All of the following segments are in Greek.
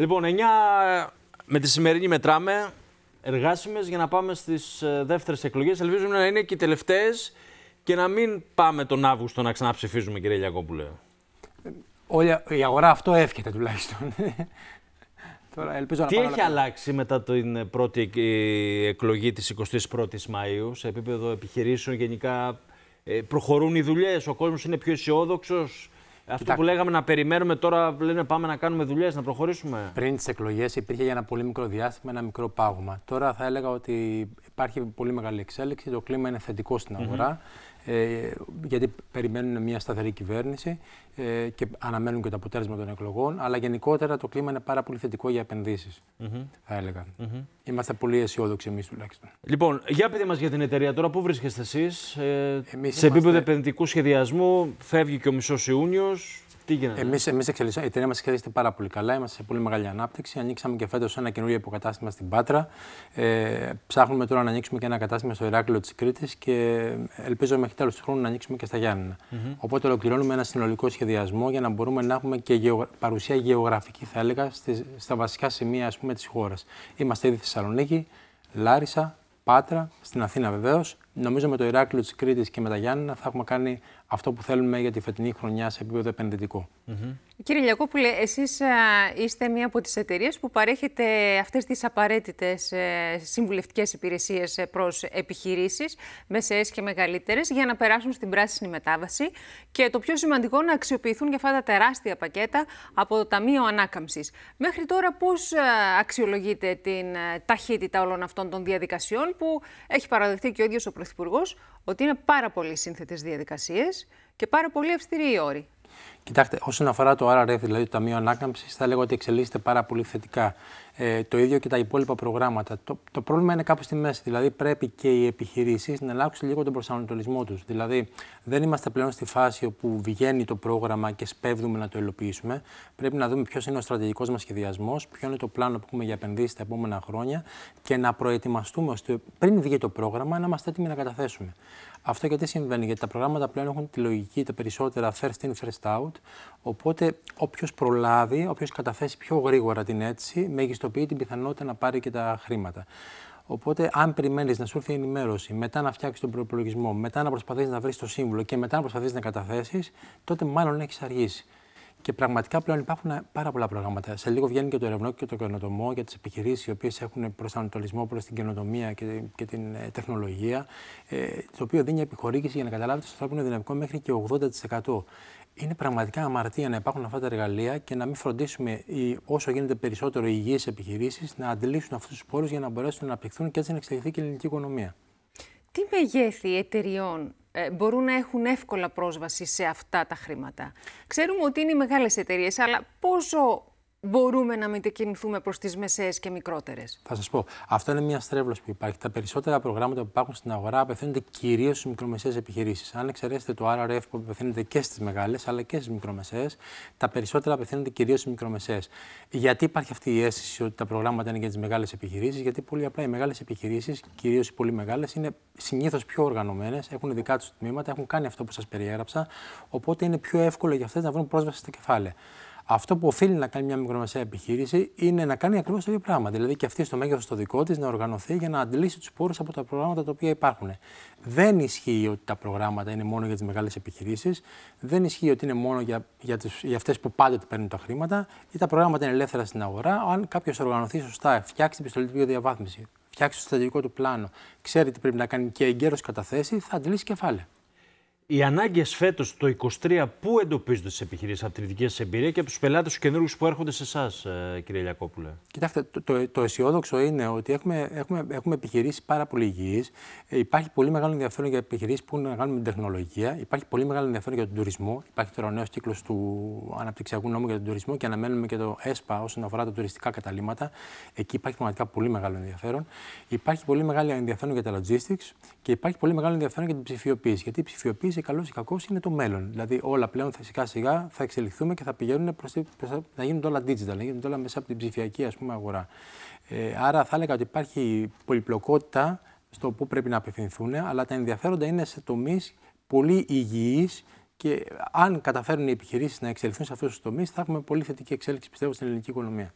Λοιπόν, 9 με τη σημερινή μετράμε. Εργάσιμες για να πάμε στις ε, δεύτερες εκλογές. Ελπίζουμε να είναι και οι τελευταίες και να μην πάμε τον Αύγουστο να ξαναψηφίζουμε, κύριε Λιακόπουλε. Όλη η αγορά αυτό εύχεται τουλάχιστον. Τώρα ελπίζω Τι έχει αλλάξει μετά την πρώτη εκλογή της 21ης Μαΐου σε επίπεδο επιχειρήσεων γενικά ε, προχωρούν οι δουλειές, ο κόσμος είναι πιο αισιόδοξος. Αυτό που λέγαμε να περιμένουμε τώρα, λένε πάμε να κάνουμε δουλειές, να προχωρήσουμε. Πριν τις εκλογές υπήρχε για ένα πολύ μικρό διάστημα ένα μικρό πάγωμα. Τώρα θα έλεγα ότι υπάρχει πολύ μεγάλη εξέλιξη. Το κλίμα είναι θετικό στην αγορά. Ε, γιατί περιμένουν μια σταθερή κυβέρνηση ε, και αναμένουν και το αποτέλεσμα των εκλογών. Αλλά γενικότερα το κλίμα είναι πάρα πολύ θετικό για επενδύσεις, mm -hmm. θα έλεγα. Mm -hmm. Είμαστε πολύ αισιόδοξοι εμείς τουλάχιστον. Λοιπόν, για πείτε μας για την εταιρεία τώρα, πού βρίσκεστε εσείς, ε, σε είμαστε... επίπεδο επενδυτικού σχεδιασμού, φεύγει και ο μισός Ιούνιος. Τι Εμείς εμείς η εταιρεία μας εξελίσσεται πάρα πολύ καλά. Είμαστε σε πολύ μεγάλη ανάπτυξη. Ανοίξαμε και φέτος ένα καινούριο υποκατάστημα στην Πάτρα. Ε, ψάχνουμε τώρα να ανοίξουμε και ένα κατάστημα στο Ηράκλειο της Κρήτης και ελπίζω μέχρι τέλος του χρόνου να ανοίξουμε και στα Γιάννενα. Οπότε ολοκληρώνουμε ένα συνολικό σχεδιασμό για να μπορούμε να έχουμε και παρουσία γεωγραφική, θα έλεγα, στις... στα βασικά σημεία της χώρας. Είμαστε ήδη Θεσσαλονίκη, Λάρισα, Πάτρα, στην Αθήνα βεβαίως. Νομίζω με το Ηράκλειο της Κρήτης και με τα Γιάννενα θα έχουμε κάνει αυτό που θέλουμε για τη φετινή χρονιά σε επίπεδο επενδυτικό. Mm Κύριε Λιακόπουλε, εσείς είστε μία από τις εταιρείες που παρέχετε αυτές τις απαραίτητες συμβουλευτικέ συμβουλευτικές υπηρεσίες επιχειρήσει, προς επιχειρήσεις, μεσαίες και μεγαλύτερες, για να περάσουν στην πράσινη μετάβαση και το πιο σημαντικό να αξιοποιηθούν για αυτά τα τεράστια πακέτα από το Ταμείο Ανάκαμψης. Μέχρι τώρα πώς ε, αξιολογείτε την ε, ταχύτητα όλων αυτών των διαδικασιών που έχει παραδεχτεί και ο ίδιος ο Πρωθυπουργός ότι είναι πάρα πολύ σύνθετες διαδικασίες και πάρα πολύ αυστηροί οι όροι. Κοιτάξτε, όσον αφορά το RRF, δηλαδή το Ταμείο Ανάκαμψης, θα λέγω ότι εξελίσσεται πάρα πολύ θετικά. Ε, το ίδιο και τα υπόλοιπα προγράμματα. Το, το πρόβλημα είναι κάπου στη μέση. Δηλαδή, πρέπει και οι επιχειρήσεις να αλλάξουν λίγο τον προσανατολισμό τους. Δηλαδή, δεν είμαστε πλέον στη φάση όπου βγαίνει το πρόγραμμα και σπέβδουμε να το υλοποιήσουμε. Πρέπει να δούμε ποιος είναι ο στρατηγικός μας σχεδιασμός, ποιο είναι το πλάνο που έχουμε για επενδύσεις τα επόμενα χρόνια και να προετοιμαστούμε ώστε πριν βγει το πρόγραμμα να είμαστε έτοιμοι να καταθέσουμε. Αυτό γιατί συμβαίνει, γιατί τα προγράμματα πλέον έχουν τη λογική τα περισσότερα first in, first out. Οπότε, όποιος προλάβει, όποιος καταθέσει πιο γρήγορα την αίτηση, μέγιστο μεγιστοποιεί την πιθανότητα να πάρει και τα χρήματα. Οπότε, αν περιμένεις να σου έρθει η ενημέρωση, μετά να φτιάξεις τον προπολογισμό, μετά να προσπαθείς να βρεις το σύμβολο και μετά να προσπαθείς να καταθέσεις, τότε μάλλον έχεις αργήσει. Και πραγματικά πλέον υπάρχουν πάρα πολλά προγράμματα. Σε λίγο βγαίνει και το ερευνό και το καινοτομό για τις επιχειρήσεις οι οποίες έχουν προσανατολισμό προς την καινοτομία και, την ε, τεχνολογία. Ε, το οποίο δίνει επιχορήγηση για να καταλάβετε το ανθρώπινο δυναμικό μέχρι και 80%. Είναι πραγματικά αμαρτία να υπάρχουν αυτά τα εργαλεία και να μην φροντίσουμε οι, όσο γίνεται περισσότερο οι υγιείς επιχειρήσεις να αντλήσουν αυτούς τους πόρους για να μπορέσουν να αναπτυχθούν και έτσι να εξελιχθεί και η ελληνική οικονομία. Τι μεγέθη εταιριών ε, μπορούν να έχουν εύκολα πρόσβαση σε αυτά τα χρήματα. Ξέρουμε ότι είναι οι μεγάλες αλλά πόσο μπορούμε να μετακινηθούμε προς τις μεσαίες και μικρότερες. Θα σας πω, αυτό είναι μια στρέβλωση που υπάρχει. Τα περισσότερα προγράμματα που υπάρχουν στην αγορά απευθύνονται κυρίως στις μικρομεσαίες επιχειρήσεις. Αν εξαιρέσετε το RRF που απευθύνεται και στις μεγάλες, αλλά και στις μικρομεσαίες, τα περισσότερα απευθύνονται κυρίως στις μικρομεσαίες. Γιατί υπάρχει αυτή η αίσθηση ότι τα προγράμματα είναι για τις μεγάλες επιχειρήσεις, γιατί πολύ απλά οι μεγάλες επιχειρήσεις, κυρίως οι πολύ μεγάλες, είναι συνήθως πιο οργανωμένες, έχουν δικά τους τμήματα, έχουν κάνει αυτό που σας περιέγραψα, οπότε είναι πιο εύκολο για αυτές να βρουν πρόσβαση στα κεφάλαια αυτό που οφείλει να κάνει μια μικρομεσαία επιχείρηση είναι να κάνει ακριβώς το ίδιο πράγμα. Δηλαδή και αυτή στο μέγεθος το δικό της να οργανωθεί για να αντλήσει τους πόρους από τα προγράμματα τα οποία υπάρχουν. Δεν ισχύει ότι τα προγράμματα είναι μόνο για τις μεγάλες επιχειρήσεις, δεν ισχύει ότι είναι μόνο για, για, για αυτές που πάντοτε παίρνουν τα χρήματα ή τα προγράμματα είναι ελεύθερα στην αγορά. Αν κάποιος οργανωθεί σωστά, φτιάξει την πιστολή διαβάθμιση, φτιάξει το στρατηγικό του πλάνο, ξέρει τι πρέπει να κάνει και εγκαίρως καταθέσει, θα αντλήσει κεφάλαια οι ανάγκες φέτος το 23 πού εντοπίζονται στις επιχειρήσεις από τη δική σα εμπειρία και από τους πελάτες τους καινούργου που έρχονται σε εσάς, ε, κύριε Λιακόπουλε. Κοιτάξτε, το, το, το αισιόδοξο είναι ότι έχουμε, έχουμε, έχουμε επιχειρήσεις πάρα πολύ υγιείς. Ε, υπάρχει πολύ μεγάλο ενδιαφέρον για επιχειρήσεις που έχουν να κάνουν με την τεχνολογία. Υπάρχει πολύ μεγάλο ενδιαφέρον για τον τουρισμό. Υπάρχει τώρα ο νέος κύκλος του αναπτυξιακού νόμου για τον τουρισμό και αναμένουμε και το ΕΣΠΑ όσον αφορά τα τουριστικά καταλήμματα. Εκεί υπάρχει πραγματικά πολύ μεγάλο ενδιαφέρον. Υπάρχει πολύ μεγάλο ενδιαφέρον για τα logistics και υπάρχει πολύ μεγάλο ενδιαφέρον για την ψηφιοποίηση. Γιατί η ψηφιοποίηση καλός ή κακός, είναι το μέλλον. Δηλαδή, όλα πλέον θα σιγά σιγά θα εξελιχθούμε και θα πηγαίνουν προς, προς, να γίνουν όλα digital, να γίνουν όλα μέσα από την ψηφιακή ας πούμε, αγορά. Ε, άρα, θα έλεγα ότι υπάρχει πολυπλοκότητα στο πού πρέπει να απευθυνθούν, αλλά τα ενδιαφέροντα είναι σε τομείς πολύ υγιείς και αν καταφέρουν οι επιχειρήσεις να εξελιχθούν σε αυτούς τους τομείς, θα έχουμε πολύ θετική εξέλιξη, πιστεύω, στην ελληνική οικονομία.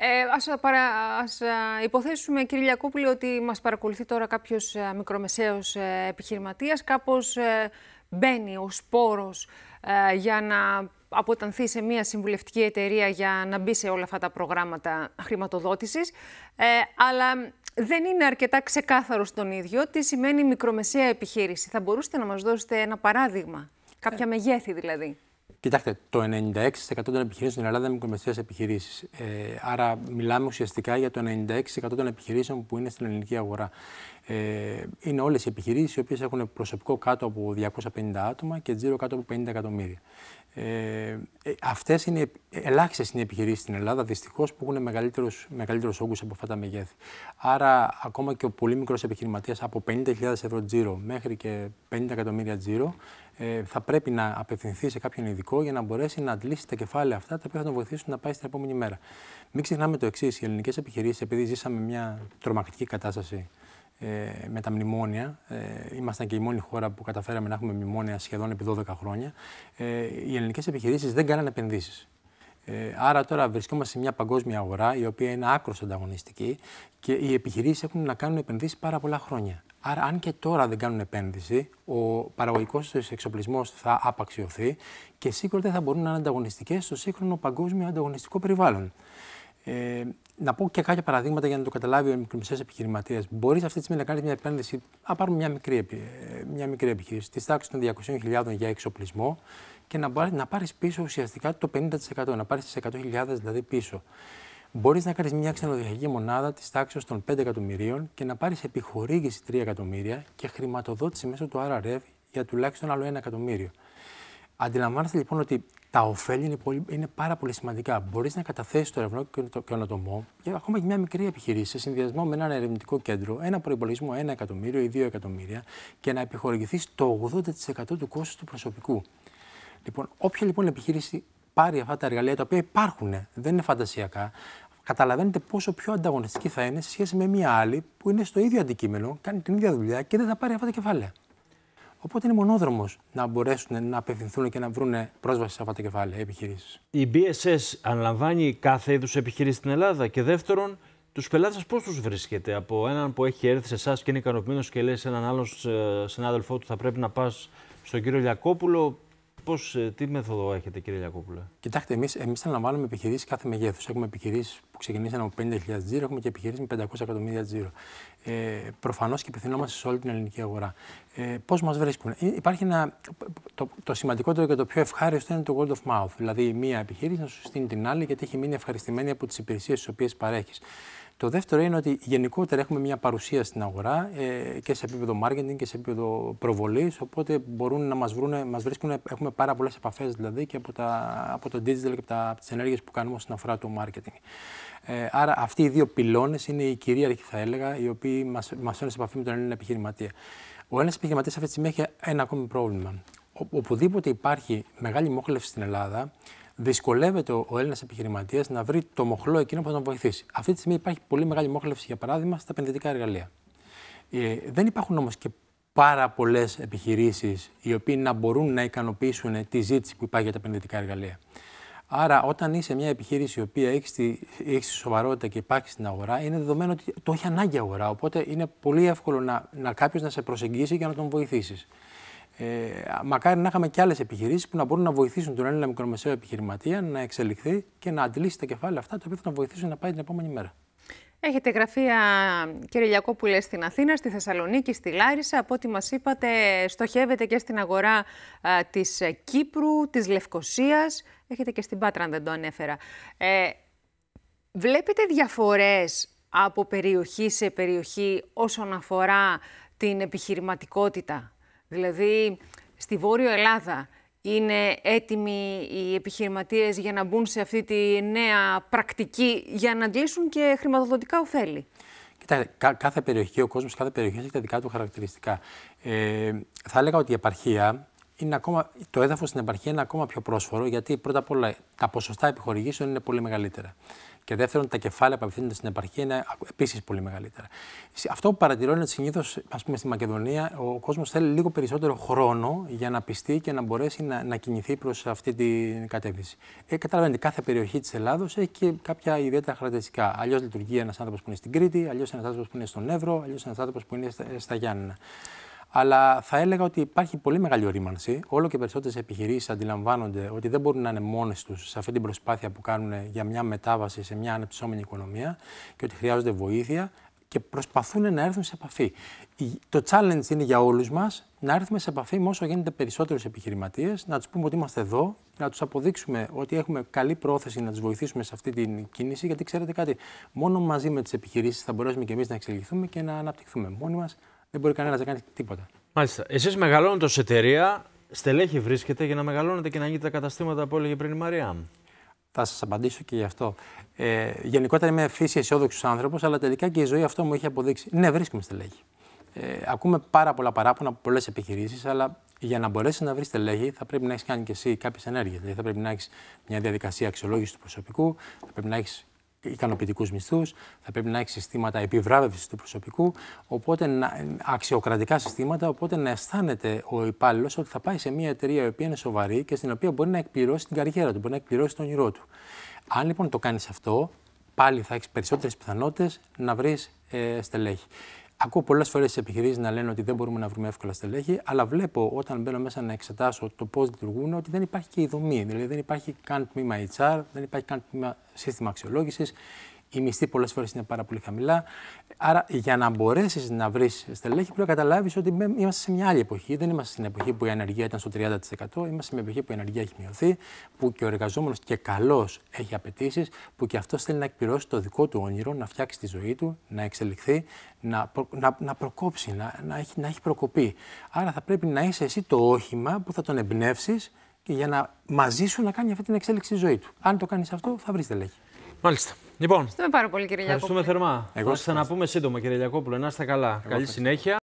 Ε, ας, παρα, ας υποθέσουμε, κύριε Λιακούπουλη, ότι μας παρακολουθεί τώρα κάποιος ε, μικρομεσαίος ε, επιχειρηματίας. Κάπως ε, μπαίνει ο σπόρος για να αποτανθεί σε μια συμβουλευτική εταιρεία για να μπει σε όλα αυτά τα προγράμματα χρηματοδότησης. αλλά δεν είναι αρκετά ξεκάθαρο στον ίδιο τι σημαίνει μικρομεσαία επιχείρηση. Θα μπορούσατε να μας δώσετε ένα παράδειγμα, κάποια μεγέθη δηλαδή. Κοιτάξτε, το 96% των επιχειρήσεων στην Ελλάδα είναι μικρομεσαίες επιχειρήσεις. Ε, άρα, μιλάμε ουσιαστικά για το 96% των επιχειρήσεων που είναι στην ελληνική αγορά. Ε, είναι όλες οι επιχειρήσεις οι οποίες έχουν προσωπικό κάτω από 250 άτομα και τζίρο κάτω από 50 εκατομμύρια. Ε, ε Αυτές είναι ελάχιστε οι επιχειρήσεις στην Ελλάδα, δυστυχώς, που έχουν μεγαλύτερους όγκους από αυτά τα μεγέθη. Άρα, ακόμα και ο πολύ μικρός επιχειρηματίας από 50.000 ευρώ τζίρο μέχρι και 50 εκατομμύρια τζίρο ε, θα πρέπει να απευθυνθεί σε κάποιον ειδικό για να μπορέσει να αντλήσει τα κεφάλαια αυτά τα οποία θα τον βοηθήσουν να πάει στην επόμενη μέρα. Μην ξεχνάμε το εξής: οι ελληνικές επιχειρήσεις, επειδή ζήσαμε μια τρομακτική κατάσταση ε, με τα μνημόνια. Ε, ήμασταν και η μόνη χώρα που καταφέραμε να έχουμε μνημόνια σχεδόν επί 12 χρόνια. Ε, οι ελληνικές επιχειρήσεις δεν κάνανε επενδύσεις. Ε, άρα τώρα βρισκόμαστε σε μια παγκόσμια αγορά η οποία είναι άκρο ανταγωνιστική και οι επιχειρήσεις έχουν να κάνουν επενδύσεις πάρα πολλά χρόνια. Άρα, αν και τώρα δεν κάνουν επένδυση, ο παραγωγικός του εξοπλισμός θα απαξιωθεί και σίγουρα δεν θα μπορούν να είναι ανταγωνιστικές στο σύγχρονο παγκόσμιο ανταγωνιστικό περιβάλλον. Ε, να πω και κάποια παραδείγματα για να το καταλάβει ο μικρομεσαίος επιχειρηματίας. Μπορείς αυτή τη στιγμή να κάνεις μια επένδυση, να πάρουμε μια μικρή, ε, μια μικρή επιχείρηση, της τάξης των 200.000 για εξοπλισμό και να, να πάρεις πίσω ουσιαστικά το 50%, να πάρεις τις 100.000 δηλαδή πίσω μπορείς να κάνεις μια ξενοδοχειακή μονάδα της τάξης των 5 εκατομμυρίων και να πάρεις επιχορήγηση 3 εκατομμύρια και χρηματοδότηση μέσω του RRF για τουλάχιστον άλλο 1 εκατομμύριο. Αντιλαμβάνεστε λοιπόν ότι τα ωφέλη είναι, πολύ, είναι πάρα πολύ σημαντικά. Μπορείς να καταθέσεις το ερευνό και το καινοτομό, και ακόμα και μια μικρή επιχειρήση, σε συνδυασμό με ένα ερευνητικό κέντρο, ένα προπολογισμό 1 εκατομμύριο ή 2 εκατομμύρια και να επιχορηγηθείς το 80% του κόστους του προσωπικού. Λοιπόν, όποια λοιπόν επιχείρηση πάρει αυτά τα εργαλεία τα οποία υπάρχουν, δεν είναι φαντασιακά, καταλαβαίνετε πόσο πιο ανταγωνιστική θα είναι σε σχέση με μια άλλη που είναι στο ίδιο αντικείμενο, κάνει την ίδια δουλειά και δεν θα πάρει αυτά τα κεφάλαια. Οπότε είναι μονόδρομος να μπορέσουν να απευθυνθούν και να βρουν πρόσβαση σε αυτά τα κεφάλαια επιχειρήσεις. Η BSS αναλαμβάνει κάθε είδους επιχειρήση στην Ελλάδα. Και δεύτερον, τους πελάτες πώς τους βρίσκεται από έναν που έχει έρθει σε εσάς και είναι ικανοποιημένος και λέει σε έναν άλλον ε, συνάδελφό του θα πρέπει να πας στον κύριο Λιακόπουλο πώς, ε, τι μέθοδο έχετε, κύριε Λιακόπουλε. Κοιτάξτε, εμείς εμείς αναλαμβάνουμε επιχειρήσεις κάθε μεγέθους. Έχουμε επιχειρήσεις που ξεκινήσαν από 50.000 τζίρο, έχουμε και επιχειρήσεις με 500 εκατομμύρια τζίρο. Ε, Προφανώς και απευθυνόμαστε σε όλη την ελληνική αγορά. Ε, Πώς μας βρίσκουν, ε, Υπάρχει ένα. Το, το σημαντικότερο και το πιο ευχάριστο είναι το word of mouth. Δηλαδή, μία επιχείρηση να σου στείλει την άλλη γιατί έχει μείνει ευχαριστημένη από τις υπηρεσίες τις οποίες παρέχεις. Το δεύτερο είναι ότι γενικότερα έχουμε μια παρουσία στην αγορά ε, και σε επίπεδο marketing και σε επίπεδο προβολής. Οπότε μπορούν να μας βρουν, μας βρίσκουν, έχουμε πάρα πολλές επαφές δηλαδή και από, τα, το digital και από, από τις ενέργειες που κάνουμε όσον αφορά το marketing. Ε, άρα αυτοί οι δύο πυλώνες είναι οι κυρίαρχοι, θα έλεγα, οι οποίοι μας φέρνουν σε επαφή με τον Έλληνα επιχειρηματία. Ο ένα επιχειρηματίας αυτή τη στιγμή έχει ένα ακόμη πρόβλημα. Ο, οπουδήποτε υπάρχει μεγάλη μόχλευση στην Ελλάδα, δυσκολεύεται ο, Έλληνας επιχειρηματίας να βρει το μοχλό εκείνο που θα τον βοηθήσει. Αυτή τη στιγμή υπάρχει πολύ μεγάλη μόχλευση, για παράδειγμα, στα επενδυτικά εργαλεία. Ε, δεν υπάρχουν όμως και πάρα πολλές επιχειρήσεις οι οποίοι να μπορούν να ικανοποιήσουν τη ζήτηση που υπάρχει για τα επενδυτικά εργαλεία. Άρα, όταν είσαι μια επιχείρηση η οποία έχει τη, τη, σοβαρότητα και υπάρχει στην αγορά, είναι δεδομένο ότι το έχει ανάγκη αγορά. Οπότε είναι πολύ εύκολο να, να κάποιος να σε προσεγγίσει για να τον βοηθήσεις. Ε, μακάρι να είχαμε και άλλες επιχειρήσεις που να μπορούν να βοηθήσουν τον Έλληνα μικρομεσαίο επιχειρηματία να εξελιχθεί και να αντλήσει τα κεφάλαια αυτά τα οποία θα τον βοηθήσουν να πάει την επόμενη μέρα. Έχετε γραφεία, κύριε Λιακόπουλε, στην Αθήνα, στη Θεσσαλονίκη, στη Λάρισα. Από ό,τι μας είπατε, στοχεύετε και στην αγορά της Κύπρου, της Λευκοσίας, Έχετε και στην Πάτρα, αν δεν το ανέφερα. Ε, βλέπετε διαφορές από περιοχή σε περιοχή όσον αφορά την επιχειρηματικότητα Δηλαδή, στη Βόρειο Ελλάδα είναι έτοιμοι οι επιχειρηματίες για να μπουν σε αυτή τη νέα πρακτική για να αντλήσουν και χρηματοδοτικά ωφέλη. Κοιτάξτε, κάθε περιοχή, ο κόσμος κάθε περιοχής έχει τα δικά του χαρακτηριστικά. Ε, θα έλεγα ότι η επαρχία είναι ακόμα, το έδαφος στην επαρχία είναι ακόμα πιο πρόσφορο, γιατί πρώτα απ' όλα τα ποσοστά επιχορηγήσεων είναι πολύ μεγαλύτερα. Και δεύτερον, τα κεφάλαια που απευθύνονται στην επαρχία είναι επίσης πολύ μεγαλύτερα. Αυτό που παρατηρώ είναι ότι συνήθως, ας πούμε, στη Μακεδονία ο κόσμος θέλει λίγο περισσότερο χρόνο για να πιστεί και να μπορέσει να, να κινηθεί προς αυτή την κατεύθυνση. Ε, καταλαβαίνετε, κάθε περιοχή της Ελλάδος έχει και κάποια ιδιαίτερα χαρακτηριστικά. Αλλιώς λειτουργεί ένας άνθρωπος που είναι στην Κρήτη, αλλιώς ένας άνθρωπος που είναι στον Εύρο, αλλιώς ένας άνθρωπος που είναι στα, ε, στα αλλά θα έλεγα ότι υπάρχει πολύ μεγάλη ορίμανση. Όλο και περισσότερες επιχειρήσεις αντιλαμβάνονται ότι δεν μπορούν να είναι μόνες τους σε αυτή την προσπάθεια που κάνουν για μια μετάβαση σε μια αναπτυσσόμενη οικονομία και ότι χρειάζονται βοήθεια και προσπαθούν να έρθουν σε επαφή. Το challenge είναι για όλους μας να έρθουμε σε επαφή με όσο γίνεται περισσότερους επιχειρηματίες, να τους πούμε ότι είμαστε εδώ, να τους αποδείξουμε ότι έχουμε καλή πρόθεση να τους βοηθήσουμε σε αυτή την κίνηση. Γιατί ξέρετε κάτι, μόνο μαζί με τις επιχειρήσεις θα μπορέσουμε και εμείς να εξελιχθούμε και να αναπτυχθούμε. Μόνοι μας δεν μπορεί κανένας να κάνει τίποτα. Μάλιστα. Εσείς ως εταιρεία, στελέχη βρίσκεται για να μεγαλώνετε και να ανοίγετε τα καταστήματα που έλεγε πριν η Μαρία. Θα σας απαντήσω και γι' αυτό. Ε, γενικότερα είμαι φύση αισιόδοξος άνθρωπος, αλλά τελικά και η ζωή αυτό μου έχει αποδείξει. Ναι, βρίσκουμε στελέχη. Ε, ακούμε πάρα πολλά παράπονα από πολλές επιχειρήσεις, αλλά για να μπορέσεις να βρεις στελέχη, θα πρέπει να έχεις κάνει και εσύ κάποιες ενέργειες. Δηλαδή, θα πρέπει να έχεις μια διαδικασία αξιολόγησης του προσωπικού, θα πρέπει να έχεις ικανοποιητικούς μισθούς, θα πρέπει να έχει συστήματα επιβράβευσης του προσωπικού, οπότε να, ε, αξιοκρατικά συστήματα, οπότε να αισθάνεται ο υπάλληλος ότι θα πάει σε μια εταιρεία η οποία είναι σοβαρή και στην οποία μπορεί να εκπληρώσει την καριέρα του, μπορεί να εκπληρώσει τον όνειρό του. Αν λοιπόν το κάνεις αυτό, πάλι θα έχεις περισσότερες πιθανότητες να βρεις ε, στελέχη. Ακούω πολλές φορές τις επιχειρήσεις να λένε ότι δεν μπορούμε να βρούμε εύκολα στελέχη, αλλά βλέπω όταν μπαίνω μέσα να εξετάσω το πώς λειτουργούν ότι δεν υπάρχει και η δομή. Δηλαδή δεν υπάρχει καν τμήμα HR, δεν υπάρχει καν τμήμα σύστημα αξιολόγησης οι μισθοί πολλές φορές είναι πάρα πολύ χαμηλά. Άρα, για να μπορέσεις να βρεις στελέχη, πρέπει να καταλάβεις ότι είμαστε σε μια άλλη εποχή. Δεν είμαστε στην εποχή που η ανεργία ήταν στο 30%. Είμαστε σε μια εποχή που η ανεργία έχει μειωθεί, που και ο εργαζόμενος και καλός έχει απαιτήσεις, που και αυτός θέλει να εκπληρώσει το δικό του όνειρο, να φτιάξει τη ζωή του, να εξελιχθεί, να, να, να προκόψει, να, να, έχει, να έχει προκοπή. Άρα, θα πρέπει να είσαι εσύ το όχημα που θα τον εμπνεύσεις για να μαζί σου να κάνει αυτή την εξέλιξη στη ζωή του. Αν το κάνεις αυτό, θα βρεις στελέχη. Μάλιστα. Λοιπόν, ευχαριστούμε πάρα πολύ, κύριε Γιάκοπουλε. Ευχαριστούμε θερμά. Εγώ θα ξαναπούμε σύντομα, κύριε Γιακόπουλο. Να είστε καλά. Καλή συνέχεια.